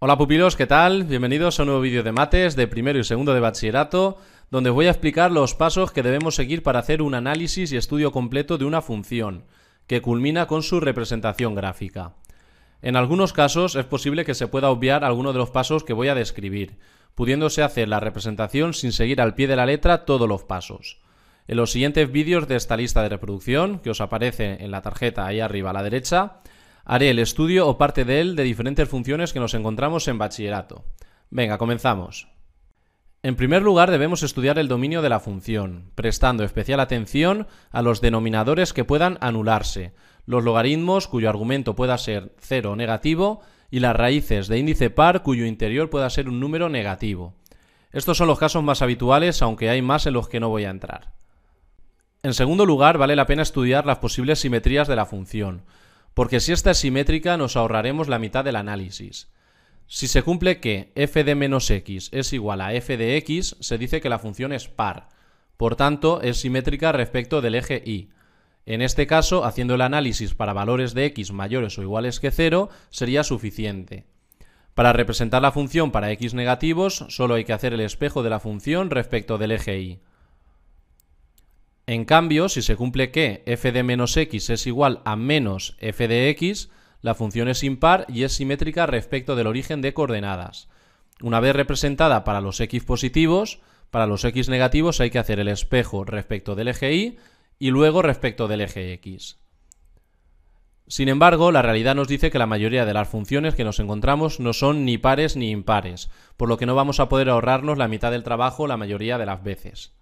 Hola pupilos, ¿qué tal? Bienvenidos a un nuevo vídeo de mates de primero y segundo de bachillerato, donde voy a explicar los pasos que debemos seguir para hacer un análisis y estudio completo de una función, que culmina con su representación gráfica. En algunos casos es posible que se pueda obviar alguno de los pasos que voy a describir, pudiéndose hacer la representación sin seguir al pie de la letra todos los pasos. En los siguientes vídeos de esta lista de reproducción, que os aparece en la tarjeta ahí arriba a la derecha, haré el estudio o parte de él de diferentes funciones que nos encontramos en bachillerato. Venga, comenzamos. En primer lugar debemos estudiar el dominio de la función, prestando especial atención a los denominadores que puedan anularse, los logaritmos cuyo argumento pueda ser cero o negativo y las raíces de índice par cuyo interior pueda ser un número negativo. Estos son los casos más habituales, aunque hay más en los que no voy a entrar. En segundo lugar, vale la pena estudiar las posibles simetrías de la función, porque si esta es simétrica nos ahorraremos la mitad del análisis. Si se cumple que f de menos x es igual a f de x, se dice que la función es par, por tanto es simétrica respecto del eje y. En este caso, haciendo el análisis para valores de x mayores o iguales que 0 sería suficiente. Para representar la función para x negativos, solo hay que hacer el espejo de la función respecto del eje y. En cambio, si se cumple que f de menos x es igual a menos f de x, la función es impar y es simétrica respecto del origen de coordenadas. Una vez representada para los x positivos, para los x negativos hay que hacer el espejo respecto del eje y y luego respecto del eje x. Sin embargo, la realidad nos dice que la mayoría de las funciones que nos encontramos no son ni pares ni impares, por lo que no vamos a poder ahorrarnos la mitad del trabajo la mayoría de las veces.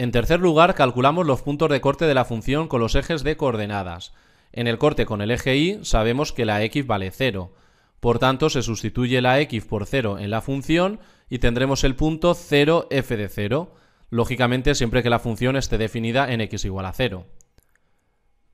En tercer lugar, calculamos los puntos de corte de la función con los ejes de coordenadas. En el corte con el eje y sabemos que la x vale 0. Por tanto, se sustituye la x por 0 en la función y tendremos el punto 0, f de 0, lógicamente siempre que la función esté definida en x igual a 0.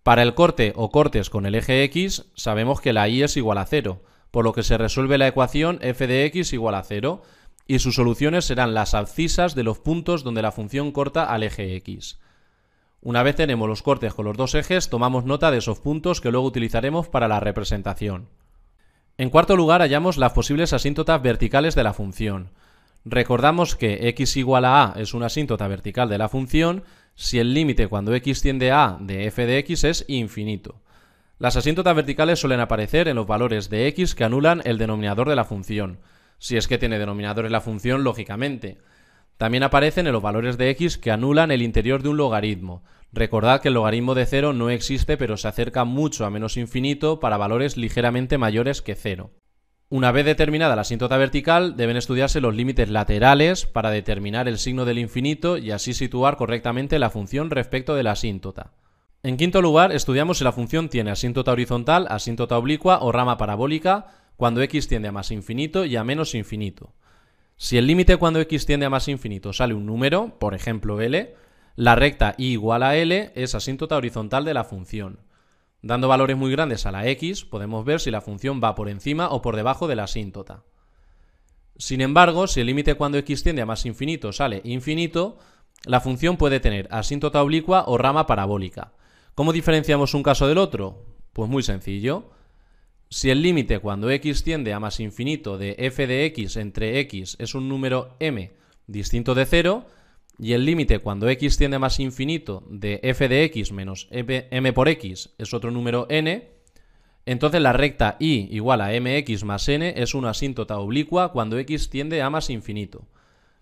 Para el corte o cortes con el eje x, sabemos que la y es igual a 0, por lo que se resuelve la ecuación f de x igual a 0, y sus soluciones serán las abscisas de los puntos donde la función corta al eje x. Una vez tenemos los cortes con los dos ejes, tomamos nota de esos puntos que luego utilizaremos para la representación. En cuarto lugar, hallamos las posibles asíntotas verticales de la función. Recordamos que x igual a a es una asíntota vertical de la función si el límite cuando x tiende a a de f de x es infinito. Las asíntotas verticales suelen aparecer en los valores de x que anulan el denominador de la función, si es que tiene denominadores la función, lógicamente. También aparecen en los valores de x que anulan el interior de un logaritmo. Recordad que el logaritmo de cero no existe pero se acerca mucho a menos infinito para valores ligeramente mayores que 0. Una vez determinada la asíntota vertical, deben estudiarse los límites laterales para determinar el signo del infinito y así situar correctamente la función respecto de la asíntota. En quinto lugar, estudiamos si la función tiene asíntota horizontal, asíntota oblicua o rama parabólica, cuando x tiende a más infinito y a menos infinito. Si el límite cuando x tiende a más infinito sale un número, por ejemplo L, la recta y igual a L es asíntota horizontal de la función. Dando valores muy grandes a la x, podemos ver si la función va por encima o por debajo de la asíntota. Sin embargo, si el límite cuando x tiende a más infinito sale infinito, la función puede tener asíntota oblicua o rama parabólica. ¿Cómo diferenciamos un caso del otro? Pues muy sencillo. Si el límite cuando x tiende a más infinito de f de x entre x es un número m distinto de 0, y el límite cuando x tiende a más infinito de f de x menos m por x es otro número n, entonces la recta y igual a mx más n es una asíntota oblicua cuando x tiende a más infinito.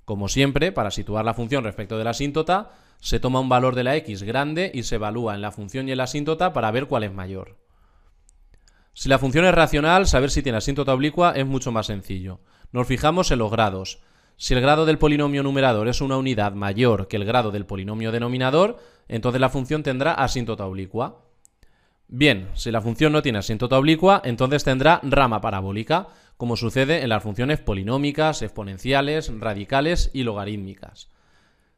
Como siempre, para situar la función respecto de la asíntota, se toma un valor de la x grande y se evalúa en la función y en la asíntota para ver cuál es mayor. Si la función es racional, saber si tiene asíntota oblicua es mucho más sencillo. Nos fijamos en los grados. Si el grado del polinomio numerador es una unidad mayor que el grado del polinomio denominador, entonces la función tendrá asíntota oblicua. Bien, si la función no tiene asíntota oblicua, entonces tendrá rama parabólica, como sucede en las funciones polinómicas, exponenciales, radicales y logarítmicas.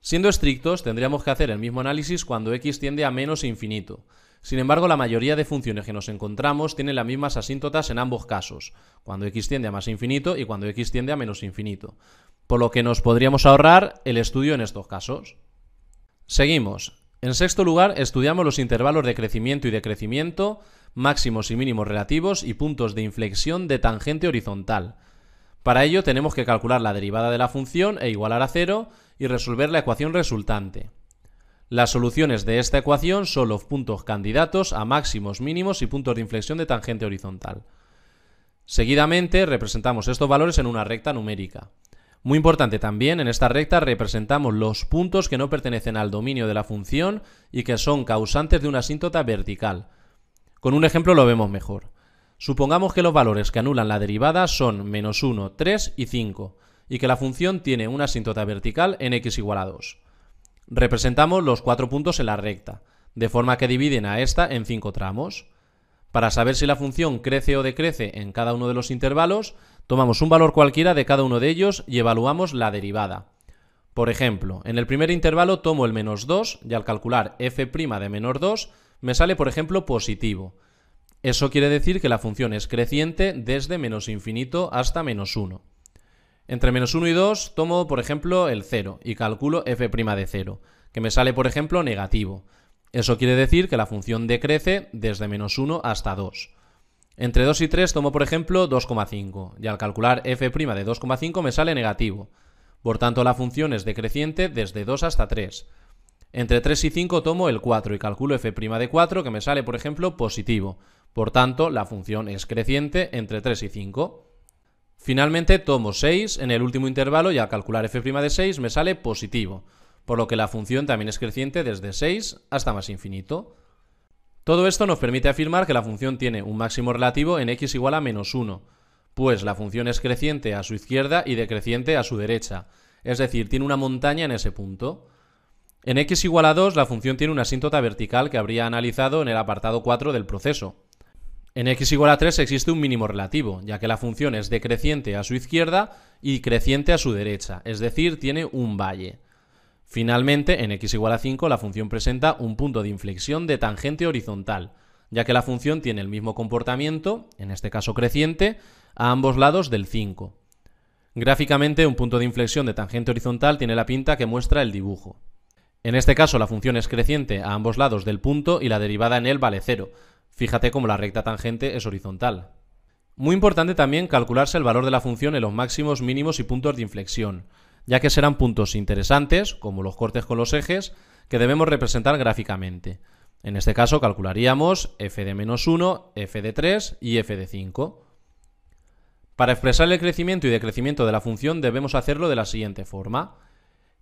Siendo estrictos, tendríamos que hacer el mismo análisis cuando x tiende a menos infinito. Sin embargo, la mayoría de funciones que nos encontramos tienen las mismas asíntotas en ambos casos, cuando x tiende a más infinito y cuando x tiende a menos infinito, por lo que nos podríamos ahorrar el estudio en estos casos. Seguimos. En sexto lugar, estudiamos los intervalos de crecimiento y decrecimiento, máximos y mínimos relativos y puntos de inflexión de tangente horizontal. Para ello tenemos que calcular la derivada de la función e igualar a cero y resolver la ecuación resultante. Las soluciones de esta ecuación son los puntos candidatos a máximos, mínimos y puntos de inflexión de tangente horizontal. Seguidamente representamos estos valores en una recta numérica. Muy importante también, en esta recta representamos los puntos que no pertenecen al dominio de la función y que son causantes de una asíntota vertical. Con un ejemplo lo vemos mejor. Supongamos que los valores que anulan la derivada son menos 1, 3 y 5, y que la función tiene una asíntota vertical en x igual a 2. Representamos los cuatro puntos en la recta, de forma que dividen a esta en cinco tramos. Para saber si la función crece o decrece en cada uno de los intervalos, tomamos un valor cualquiera de cada uno de ellos y evaluamos la derivada. Por ejemplo, en el primer intervalo tomo el menos 2 y al calcular f' de menos 2 me sale, por ejemplo, positivo. Eso quiere decir que la función es creciente desde menos infinito hasta menos 1. Entre menos 1 y 2 tomo, por ejemplo, el 0 y calculo f' de 0, que me sale, por ejemplo, negativo. Eso quiere decir que la función decrece desde menos 1 hasta 2. Entre 2 y 3 tomo, por ejemplo, 2,5, y al calcular f' de 2,5 me sale negativo. Por tanto, la función es decreciente desde 2 hasta 3. Entre 3 y 5 tomo el 4 y calculo f' de 4, que me sale, por ejemplo, positivo. Por tanto, la función es creciente entre 3 y 5. Finalmente tomo 6 en el último intervalo y al calcular f' de 6 me sale positivo, por lo que la función también es creciente desde 6 hasta más infinito. Todo esto nos permite afirmar que la función tiene un máximo relativo en x igual a menos 1, pues la función es creciente a su izquierda y decreciente a su derecha, es decir, tiene una montaña en ese punto. En x igual a 2 la función tiene una asíntota vertical que habría analizado en el apartado 4 del proceso. En x igual a 3 existe un mínimo relativo, ya que la función es decreciente a su izquierda y creciente a su derecha, es decir, tiene un valle. Finalmente, en x igual a 5 la función presenta un punto de inflexión de tangente horizontal, ya que la función tiene el mismo comportamiento, en este caso creciente, a ambos lados del 5. Gráficamente, un punto de inflexión de tangente horizontal tiene la pinta que muestra el dibujo. En este caso, la función es creciente a ambos lados del punto y la derivada en él vale 0, Fíjate cómo la recta tangente es horizontal. Muy importante también calcularse el valor de la función en los máximos, mínimos y puntos de inflexión, ya que serán puntos interesantes, como los cortes con los ejes, que debemos representar gráficamente. En este caso calcularíamos f de menos 1, f de 3 y f de 5. Para expresar el crecimiento y decrecimiento de la función debemos hacerlo de la siguiente forma.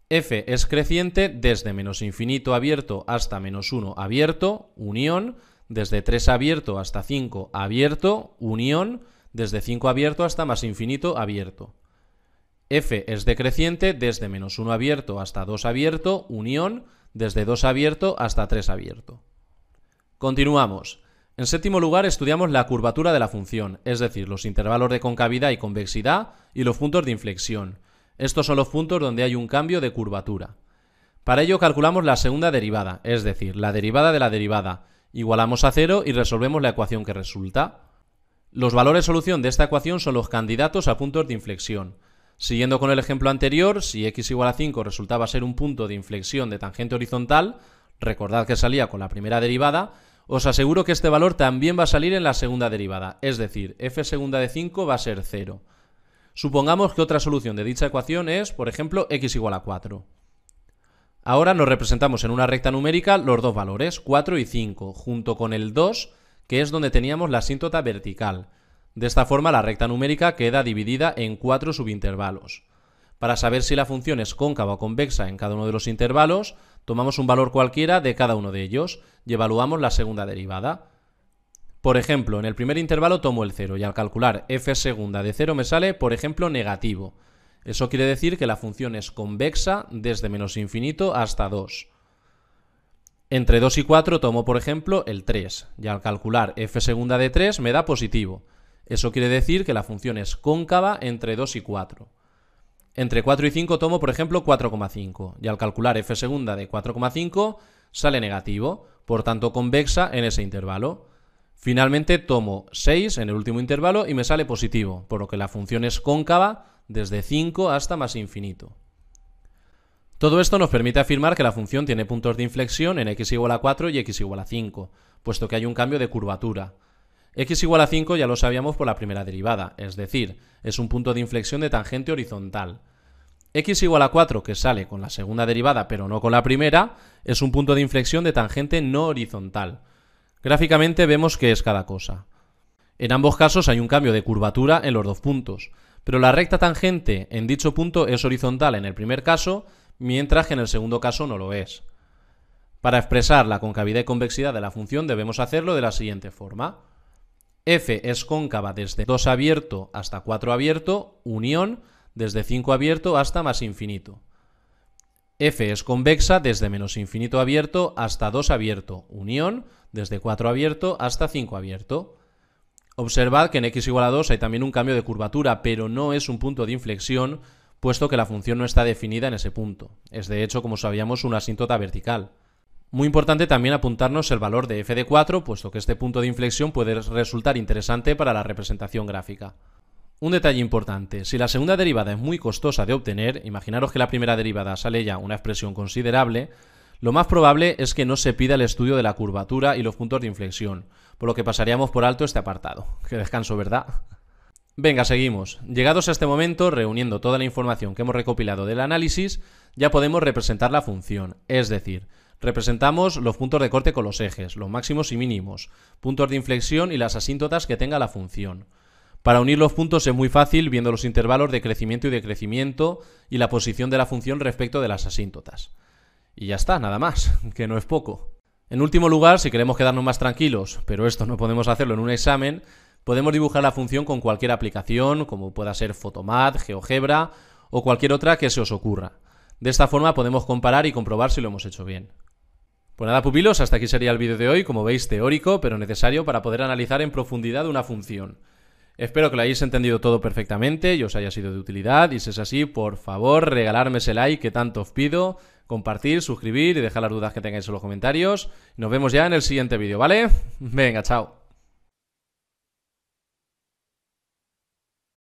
f es creciente desde menos infinito abierto hasta menos 1 abierto, unión, desde 3 abierto hasta 5 abierto, unión, desde 5 abierto hasta más infinito abierto. f es decreciente desde menos 1 abierto hasta 2 abierto, unión, desde 2 abierto hasta 3 abierto. Continuamos. En séptimo lugar estudiamos la curvatura de la función, es decir, los intervalos de concavidad y convexidad y los puntos de inflexión. Estos son los puntos donde hay un cambio de curvatura. Para ello calculamos la segunda derivada, es decir, la derivada de la derivada, Igualamos a 0 y resolvemos la ecuación que resulta. Los valores solución de esta ecuación son los candidatos a puntos de inflexión. Siguiendo con el ejemplo anterior, si x igual a 5 resultaba ser un punto de inflexión de tangente horizontal, recordad que salía con la primera derivada, os aseguro que este valor también va a salir en la segunda derivada, es decir, f segunda de 5 va a ser 0. Supongamos que otra solución de dicha ecuación es, por ejemplo, x igual a 4. Ahora nos representamos en una recta numérica los dos valores, 4 y 5, junto con el 2, que es donde teníamos la asíntota vertical. De esta forma la recta numérica queda dividida en cuatro subintervalos. Para saber si la función es cóncava o convexa en cada uno de los intervalos, tomamos un valor cualquiera de cada uno de ellos y evaluamos la segunda derivada. Por ejemplo, en el primer intervalo tomo el 0 y al calcular f segunda de 0 me sale, por ejemplo, negativo. Eso quiere decir que la función es convexa desde menos infinito hasta 2. Entre 2 y 4 tomo, por ejemplo, el 3, y al calcular f segunda de 3 me da positivo. Eso quiere decir que la función es cóncava entre 2 y 4. Entre 4 y 5 tomo, por ejemplo, 4,5, y al calcular f segunda de 4,5 sale negativo, por tanto convexa en ese intervalo. Finalmente tomo 6 en el último intervalo y me sale positivo, por lo que la función es cóncava desde 5 hasta más infinito. Todo esto nos permite afirmar que la función tiene puntos de inflexión en x igual a 4 y x igual a 5, puesto que hay un cambio de curvatura. x igual a 5 ya lo sabíamos por la primera derivada, es decir, es un punto de inflexión de tangente horizontal. x igual a 4, que sale con la segunda derivada pero no con la primera, es un punto de inflexión de tangente no horizontal. Gráficamente vemos qué es cada cosa. En ambos casos hay un cambio de curvatura en los dos puntos, pero la recta tangente en dicho punto es horizontal en el primer caso, mientras que en el segundo caso no lo es. Para expresar la concavidad y convexidad de la función debemos hacerlo de la siguiente forma. f es cóncava desde 2 abierto hasta 4 abierto, unión desde 5 abierto hasta más infinito. f es convexa desde menos infinito abierto hasta 2 abierto, unión desde 4 abierto hasta 5 abierto. Observad que en x igual a 2 hay también un cambio de curvatura, pero no es un punto de inflexión, puesto que la función no está definida en ese punto. Es de hecho, como sabíamos, una asíntota vertical. Muy importante también apuntarnos el valor de f de 4, puesto que este punto de inflexión puede resultar interesante para la representación gráfica. Un detalle importante, si la segunda derivada es muy costosa de obtener, imaginaros que la primera derivada sale ya una expresión considerable, lo más probable es que no se pida el estudio de la curvatura y los puntos de inflexión, por lo que pasaríamos por alto este apartado. Qué descanso, ¿verdad? Venga, seguimos. Llegados a este momento, reuniendo toda la información que hemos recopilado del análisis, ya podemos representar la función, es decir, representamos los puntos de corte con los ejes, los máximos y mínimos, puntos de inflexión y las asíntotas que tenga la función. Para unir los puntos es muy fácil viendo los intervalos de crecimiento y decrecimiento y la posición de la función respecto de las asíntotas. Y ya está, nada más, que no es poco. En último lugar, si queremos quedarnos más tranquilos, pero esto no podemos hacerlo en un examen, podemos dibujar la función con cualquier aplicación, como pueda ser Photomat, GeoGebra o cualquier otra que se os ocurra. De esta forma podemos comparar y comprobar si lo hemos hecho bien. Pues nada pupilos, hasta aquí sería el vídeo de hoy, como veis teórico, pero necesario para poder analizar en profundidad una función. Espero que lo hayáis entendido todo perfectamente y os haya sido de utilidad, y si es así, por favor, regalarme ese like que tanto os pido, compartir, suscribir y dejar las dudas que tengáis en los comentarios. Nos vemos ya en el siguiente vídeo, ¿vale? Venga, chao.